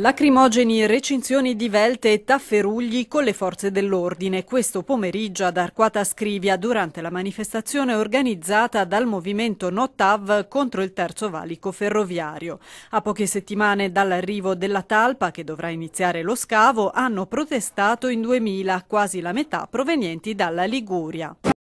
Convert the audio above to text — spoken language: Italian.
Lacrimogeni, recinzioni di velte e tafferugli con le forze dell'ordine questo pomeriggio ad Arquata Scrivia durante la manifestazione organizzata dal movimento Notav contro il terzo valico ferroviario. A poche settimane dall'arrivo della talpa che dovrà iniziare lo scavo hanno protestato in 2000, quasi la metà provenienti dalla Liguria.